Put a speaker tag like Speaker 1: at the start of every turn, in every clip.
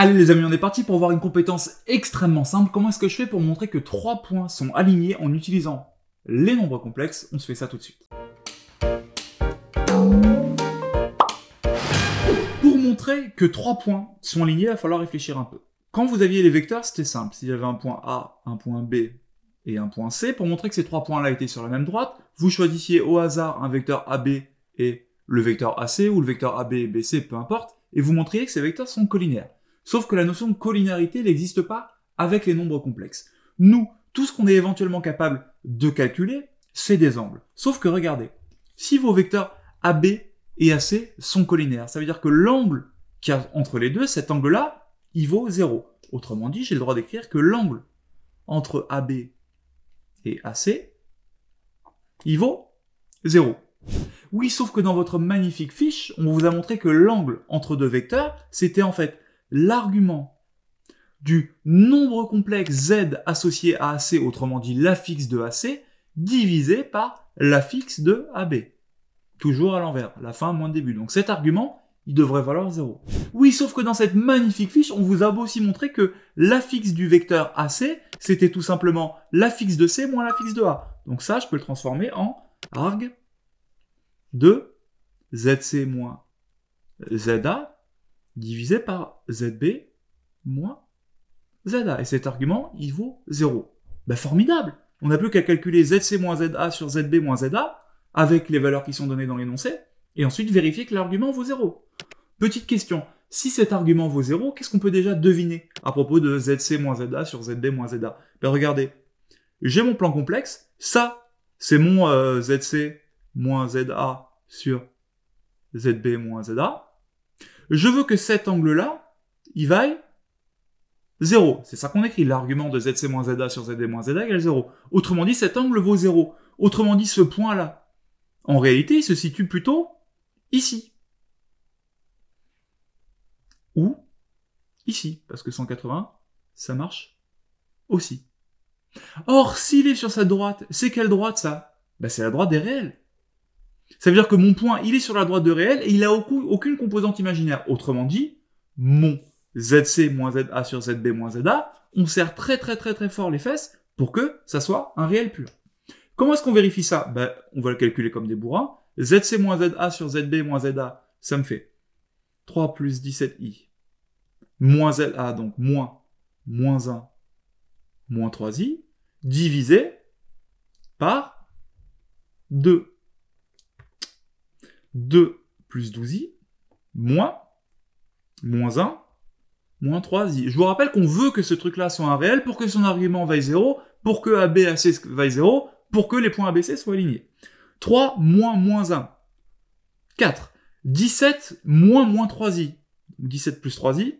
Speaker 1: Allez les amis, on est parti pour voir une compétence extrêmement simple. Comment est-ce que je fais pour montrer que trois points sont alignés en utilisant les nombres complexes On se fait ça tout de suite. Pour montrer que trois points sont alignés, il va falloir réfléchir un peu. Quand vous aviez les vecteurs, c'était simple. S'il y avait un point A, un point B et un point C, pour montrer que ces trois points-là étaient sur la même droite, vous choisissiez au hasard un vecteur AB et le vecteur AC ou le vecteur AB et BC, peu importe, et vous montriez que ces vecteurs sont collinaires. Sauf que la notion de collinarité n'existe pas avec les nombres complexes. Nous, tout ce qu'on est éventuellement capable de calculer, c'est des angles. Sauf que regardez, si vos vecteurs AB et AC sont collinaires, ça veut dire que l'angle qu'il y a entre les deux, cet angle-là, il vaut 0. Autrement dit, j'ai le droit d'écrire que l'angle entre AB et AC, il vaut 0. Oui, sauf que dans votre magnifique fiche, on vous a montré que l'angle entre deux vecteurs, c'était en fait l'argument du nombre complexe z associé à AC, autrement dit l'affixe de AC, divisé par l'affixe de AB. Toujours à l'envers, la fin moins le début. Donc cet argument, il devrait valoir 0. Oui, sauf que dans cette magnifique fiche, on vous a aussi montré que l'affixe du vecteur AC, c'était tout simplement l'affixe de C moins l'affixe de A. Donc ça, je peux le transformer en arg de ZC moins ZA divisé par ZB moins ZA. Et cet argument, il vaut 0. Ben bah, formidable On n'a plus qu'à calculer ZC moins ZA sur ZB moins ZA, avec les valeurs qui sont données dans l'énoncé, et ensuite vérifier que l'argument vaut 0. Petite question, si cet argument vaut 0, qu'est-ce qu'on peut déjà deviner à propos de ZC moins ZA sur ZB moins ZA Ben regardez, j'ai mon plan complexe, ça, c'est mon euh, ZC moins ZA sur ZB moins ZA, je veux que cet angle-là, il vaille 0. C'est ça qu'on écrit. L'argument de zc Z sur zd -za égale 0. Autrement dit, cet angle vaut 0. Autrement dit, ce point-là, en réalité, il se situe plutôt ici. Ou ici. Parce que 180, ça marche aussi. Or, s'il est sur sa droite, c'est quelle droite ça ben, C'est la droite des réels. Ça veut dire que mon point, il est sur la droite de réel et il n'a aucune composante imaginaire. Autrement dit, mon ZC moins ZA sur ZB moins ZA, on serre très très très très fort les fesses pour que ça soit un réel pur. Comment est-ce qu'on vérifie ça ben, On va le calculer comme des bourrins. ZC moins ZA sur ZB moins ZA, ça me fait 3 plus 17i moins ZA, donc moins, moins 1, moins 3i, divisé par 2. 2 plus 12i, moins, moins 1, moins 3i. Je vous rappelle qu'on veut que ce truc-là soit un réel pour que son argument vaille 0, pour que ABAC vaille 0, pour que les points ABC soient alignés. 3 moins moins 1. 4. 17 moins moins 3i. 17 plus 3i,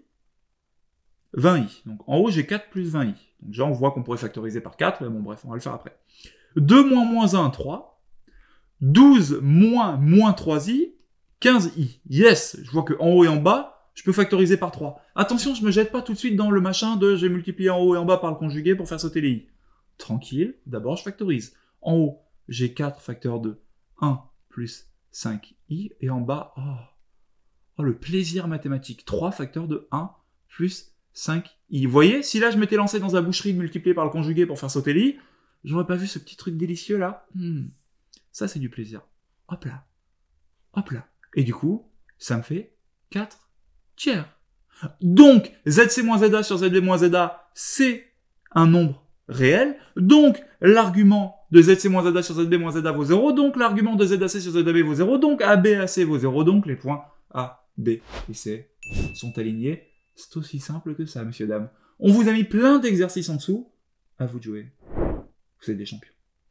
Speaker 1: 20i. Donc en haut, j'ai 4 plus 20i. Donc déjà, on voit qu'on pourrait factoriser par 4, mais bon, bref, on va le faire après. 2 moins moins 1, 3. 12 moins moins 3i, 15i. Yes, je vois qu'en haut et en bas, je peux factoriser par 3. Attention, je me jette pas tout de suite dans le machin de j'ai multiplié en haut et en bas par le conjugué pour faire sauter les i. Tranquille, d'abord je factorise. En haut, j'ai 4 facteurs de 1 plus 5i. Et en bas, oh, oh, le plaisir mathématique. 3 facteurs de 1 plus 5i. Vous voyez, si là je m'étais lancé dans la boucherie de multiplier par le conjugué pour faire sauter les i, j'aurais pas vu ce petit truc délicieux là. Hmm. Ça, c'est du plaisir. Hop là. Hop là. Et du coup, ça me fait 4 tiers. Donc, ZC-ZA sur ZB-ZA, c'est un nombre réel. Donc, l'argument de ZC-ZA sur ZB-ZA vaut 0. Donc, l'argument de ZAC sur ZAB vaut 0. Donc, ABAC vaut 0. Donc, les points A, B et C sont alignés. C'est aussi simple que ça, messieurs, dames. On vous a mis plein d'exercices en dessous. À vous de jouer. Vous êtes des champions.